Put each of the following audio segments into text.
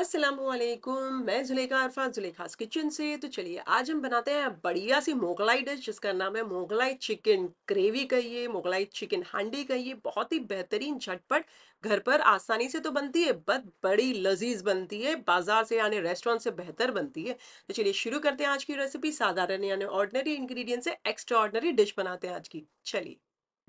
असलम मैं जुलेखा अरफा जुलेखास किचन से तो चलिए आज हम बनाते हैं बढ़िया सी मोगलाई डिश जिसका नाम है मोगलाई चिकन ग्रेवी कहिए मोगलाई चिकन हांडी कहिए बहुत ही बेहतरीन झटपट घर पर आसानी से तो बनती है बट बड़ी लजीज बनती है बाजार से यानी रेस्टोरेंट से बेहतर बनती है तो चलिए शुरू करते हैं आज की रेसिपी साधारण यानी ऑर्डनरी इंग्रीडियंट से एक्स्ट्रा ऑर्डनरी डिश बनाते हैं आज की चलिए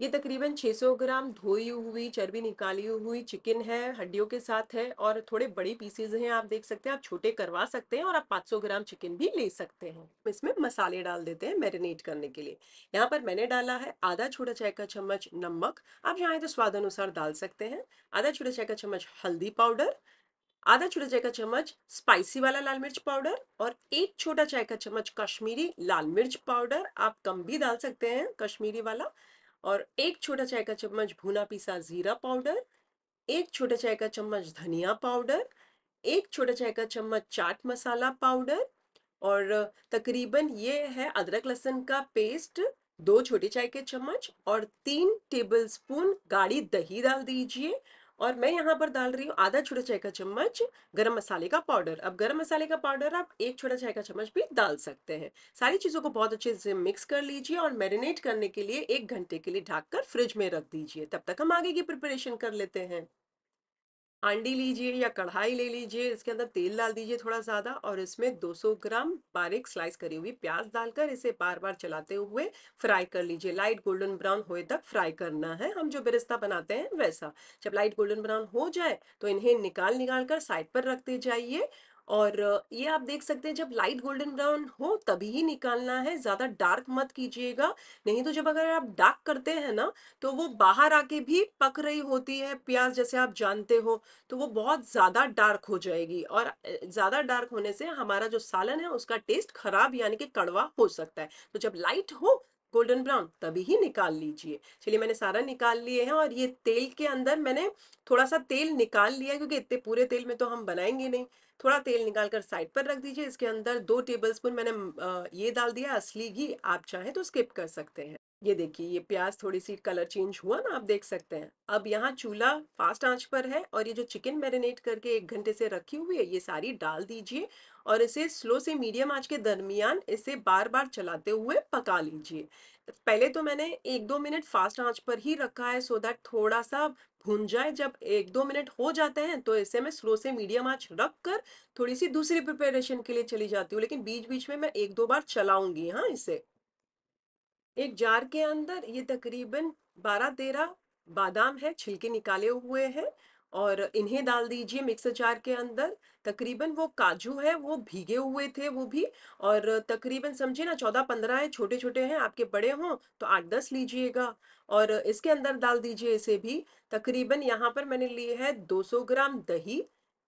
ये तकरीबन 600 ग्राम धोई हुई चर्बी निकाली हुई चिकन है हड्डियों के साथ है और थोड़े बड़े पीसेज हैं आप देख सकते हैं आप छोटे करवा सकते हैं और आप 500 ग्राम चिकन भी ले सकते हैं इसमें मसाले डाल देते हैं मैरिनेट करने के लिए यहाँ पर मैंने डाला है आधा छोटा चाय का चम्मच नमक आप चाहें तो स्वाद अनुसार डाल सकते हैं आधा छोटा चाय का चम्मच हल्दी पाउडर आधा छोटा चाय का चम्मच स्पाइसी वाला लाल मिर्च पाउडर और एक छोटा चाय का चम्मच कश्मीरी लाल मिर्च पाउडर आप कम भी डाल सकते हैं कश्मीरी वाला और एक छोटा चाय का चम्मच भुना पिसा जीरा पाउडर एक छोटा चाय का चम्मच धनिया पाउडर एक छोटा चाय का चम्मच चाट मसाला पाउडर और तकरीबन ये है अदरक लहसुन का पेस्ट दो छोटे चाय के चम्मच और तीन टेबलस्पून गाढ़ी दही डाल दीजिए और मैं यहाँ पर डाल रही हूँ आधा छोटा चाय का चम्मच गरम मसाले का पाउडर अब गरम मसाले का पाउडर आप एक छोटा चाय का चम्मच भी डाल सकते हैं सारी चीज़ों को बहुत अच्छे से मिक्स कर लीजिए और मैरिनेट करने के लिए एक घंटे के लिए ढाक फ्रिज में रख दीजिए तब तक हम आगे की प्रिपरेशन कर लेते हैं आंडी लीजिए या कढ़ाई ले लीजिए इसके अंदर तेल डाल दीजिए थोड़ा ज़्यादा और इसमें 200 ग्राम बारीक स्लाइस करी हुई प्याज डालकर इसे बार बार चलाते हुए फ्राई कर लीजिए लाइट गोल्डन ब्राउन होए तक फ्राई करना है हम जो बिरिस्ता बनाते हैं वैसा जब लाइट गोल्डन ब्राउन हो जाए तो इन्हें निकाल निकाल कर साइड पर रखते जाइए और ये आप देख सकते हैं जब लाइट गोल्डन ब्राउन हो तभी ही निकालना है ज़्यादा डार्क मत कीजिएगा नहीं तो जब अगर आप डार्क करते हैं ना तो वो बाहर आके भी पक रही होती है प्याज जैसे आप जानते हो तो वो बहुत ज़्यादा डार्क हो जाएगी और ज़्यादा डार्क होने से हमारा जो सालन है उसका टेस्ट खराब यानी कि कड़वा हो सकता है तो जब लाइट हो गोल्डन ब्राउन तभी ही निकाल लीजिए चलिए मैंने सारा निकाल लिए हैं और ये तेल के अंदर मैंने थोड़ा सा तेल निकाल लिया क्योंकि इतने पूरे तेल में तो हम बनाएंगे नहीं थोड़ा तेल निकाल कर साइड पर रख दीजिए इसके अंदर दो टेबलस्पून मैंने ये डाल दिया असली घी आप चाहें तो स्किप कर सकते हैं ये देखिए ये प्याज थोड़ी सी कलर चेंज हुआ ना आप देख सकते हैं अब यहाँ चूल्हा फास्ट आंच पर है और ये जो चिकन मैरिनेट करके एक घंटे से रखी हुई है ये सारी डाल दीजिए और इसे स्लो से मीडियम आंच के दरमियान इसे बार बार चलाते हुए पका लीजिए पहले तो मैंने एक दो मिनट फास्ट आंच पर ही रखा है सो दैट थोड़ा सा भुन जाए जब एक दो मिनट हो जाते हैं तो इसे मैं स्लो से मीडियम आंच रख कर थोड़ी सी दूसरी प्रिपेरेशन के लिए चली जाती हूँ लेकिन बीच बीच में मैं एक दो बार चलाऊंगी हाँ इसे एक जार के अंदर ये तकरीबन बारह तेरह बादाम है छिलके निकाले हुए हैं और इन्हें डाल दीजिए मिक्सर जार के अंदर तकरीबन वो काजू है वो भीगे हुए थे वो भी और तकरीबन समझिए ना चौदह पंद्रह है छोटे छोटे हैं आपके बड़े हों तो आठ दस लीजिएगा और इसके अंदर डाल दीजिए इसे भी तकरीबन यहाँ पर मैंने लिए है 200 ग्राम दही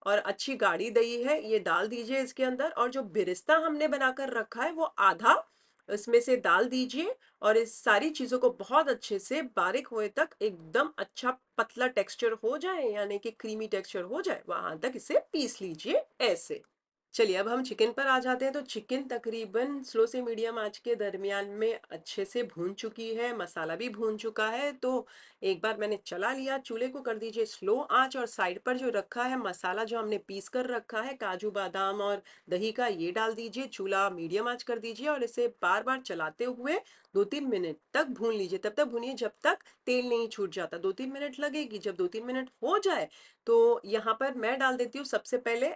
और अच्छी गाढ़ी दही है ये डाल दीजिए इसके अंदर और जो बिरिस्ता हमने बनाकर रखा है वो आधा इसमें से डाल दीजिए और इस सारी चीज़ों को बहुत अच्छे से बारीक हुए तक एकदम अच्छा पतला टेक्सचर हो जाए यानी कि क्रीमी टेक्सचर हो जाए वहां तक इसे पीस लीजिए ऐसे चलिए अब हम चिकन पर आ जाते हैं तो चिकन तकरीबन स्लो से मीडियम आंच के दरमियान में अच्छे से भून चुकी है मसाला भी भून चुका है तो एक बार मैंने चला लिया चूल्हे को कर दीजिए स्लो आंच और साइड पर जो रखा है मसाला जो हमने पीस कर रखा है काजू बादाम और दही का ये डाल दीजिए चूल्हा मीडियम आँच कर दीजिए और इसे बार बार चलाते हुए दो तीन मिनट तक भून लीजिए तब तक भूनिए जब तक तेल नहीं छूट जाता दो तीन मिनट लगेगी जब दो तीन मिनट हो जाए तो यहाँ पर मैं डाल देती हूँ सबसे पहले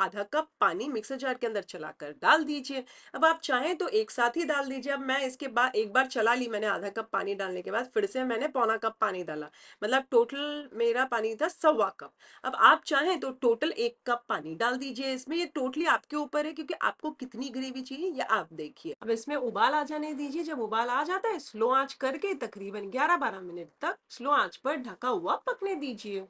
आधा कप पानी मिक्सर जार के अंदर चलाकर डाल दीजिए अब आप चाहें तो एक साथ ही डाल दीजिए अब मैं इसके बाद एक बार चला ली मैंने आधा कप पानी डालने के बाद फिर से मैंने पौना कप पानी डाला मतलब टोटल मेरा पानी था सवा कप अब आप चाहें तो टोटल एक कप पानी डाल दीजिए इसमें ये टोटली आपके ऊपर है क्योंकि आपको कितनी ग्रेवी चाहिए ये आप देखिए अब इसमें उबाल आ जाने दीजिए जब उबाल आ जाता है स्लो आँच करके तकरीबन ग्यारह बारह मिनट तक स्लो आँच पर ढका हुआ पकने दीजिए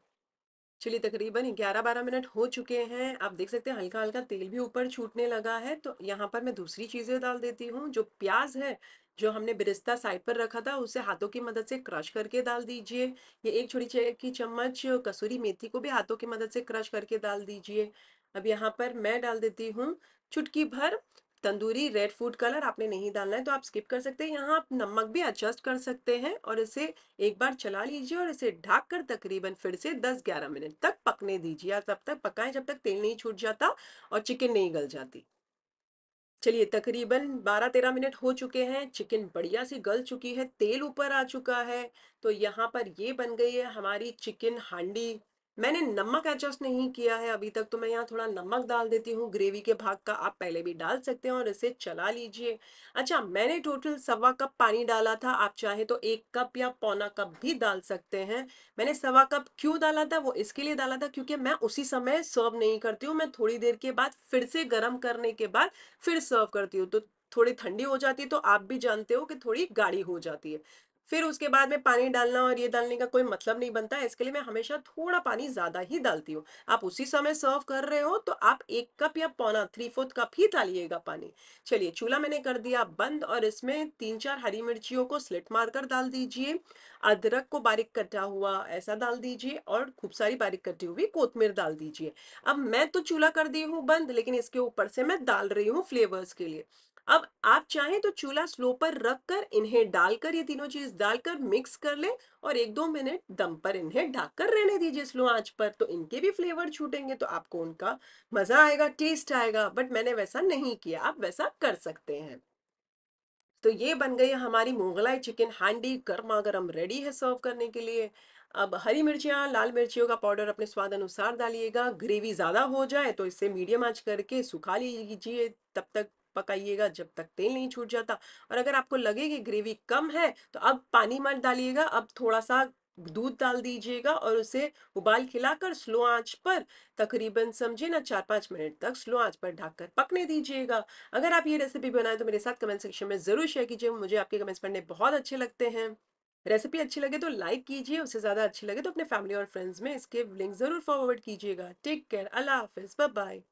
चलिए तकरीबन 11-12 मिनट हो चुके हैं आप देख सकते हैं हल्का हल्का तेल भी ऊपर छूटने लगा है तो यहाँ पर मैं दूसरी चीज़ें डाल देती हूँ जो प्याज है जो हमने बिरिस्ता साइड पर रखा था उसे हाथों की मदद से क्रश करके डाल दीजिए ये एक छोटी चाय की चम्मच कसूरी मेथी को भी हाथों की मदद से क्रश करके डाल दीजिए अब यहाँ पर मैं डाल देती हूँ चुटकी भर तंदूरी रेड फूड कलर आपने नहीं डालना है तो आप स्किप कर सकते हैं यहाँ आप नमक भी एडजस्ट कर सकते हैं और इसे एक बार चला लीजिए और इसे ढाक कर तकरीबन फिर से 10-11 मिनट तक पकने दीजिए आप तब तक पकाएं जब तक तेल नहीं छूट जाता और चिकन नहीं गल जाती चलिए तकरीबन 12-13 मिनट हो चुके हैं चिकन बढ़िया सी गल चुकी है तेल ऊपर आ चुका है तो यहाँ पर ये बन गई है हमारी चिकन हांडी मैंने नमक एडजस्ट नहीं किया है अभी तक तो मैं यहाँ थोड़ा नमक डाल देती हूँ ग्रेवी के भाग का आप पहले भी डाल सकते हैं और इसे चला लीजिए अच्छा मैंने टोटल सवा कप पानी डाला था आप चाहे तो एक कप या पौना कप भी डाल सकते हैं मैंने सवा कप क्यों डाला था वो इसके लिए डाला था क्योंकि मैं उसी समय सर्व नहीं करती हूँ मैं थोड़ी देर के बाद फिर से गर्म करने के बाद फिर सर्व करती हूँ तो थोड़ी ठंडी हो जाती है तो आप भी जानते हो कि थोड़ी गाढ़ी हो जाती है फिर उसके बाद में पानी डालना और ये डालने का कोई मतलब नहीं बनता है इसके लिए मैं हमेशा थोड़ा पानी ज़्यादा ही डालती हूँ आप उसी समय सर्व कर रहे हो तो आप एक कप या पौना थ्री फोर्थ कप ही डालिएगा पानी चलिए चूल्हा मैंने कर दिया बंद और इसमें तीन चार हरी मिर्चियों को स्लिट मार कर डाल दीजिए अदरक को बारीक कटा हुआ ऐसा डाल दीजिए और खूब सारी बारीक कटी हुई कोतमीर डाल दीजिए अब मैं तो चूल्हा कर दी हूँ बंद लेकिन इसके ऊपर से मैं डाल रही हूँ फ्लेवर्स के लिए अब आप चाहें तो चूल्हा स्लो पर रख कर इन्हें डालकर ये तीनों चीज डालकर मिक्स कर लें और एक दो मिनट दम पर इन्हें कर रहने दीजिए स्लो आंच पर तो इनके भी फ्लेवर छूटेंगे तो आपको उनका मजा आएगा टेस्ट आएगा बट मैंने वैसा नहीं किया आप वैसा कर सकते हैं तो ये बन गई हमारी मुगलाई चिकन हांडी गर्मा गर्म रेडी है सर्व करने के लिए अब हरी मिर्चियाँ लाल मिर्चियों का पाउडर अपने स्वाद अनुसार डालिएगा ग्रेवी ज़्यादा हो जाए तो इसे मीडियम आंच करके सुखा लीजिए तब तक पकाइएगा जब तक तेल नहीं छूट जाता और अगर आपको लगे कि ग्रेवी कम है तो अब पानी मत डालिएगा अब थोड़ा सा दूध डाल दीजिएगा और उसे उबाल खिलाकर स्लो आंच पर तकरीबन समझे ना चार पाँच मिनट तक स्लो आंच पर ढककर पकने दीजिएगा अगर आप ये रेसिपी बनाए तो मेरे साथ कमेंट सेक्शन में ज़रूर शेयर कीजिए मुझे आपके कमेंट्स पढ़ने बहुत अच्छे लगते हैं रेसिपी अच्छी लगे तो लाइक कीजिए उससे ज़्यादा अच्छी लगे तो अपने फैमिली और फ्रेंड्स में इसके लिंक ज़रूर फॉरवर्ड कीजिएगा टेक केयर अल्लाह हाफिज़ बाय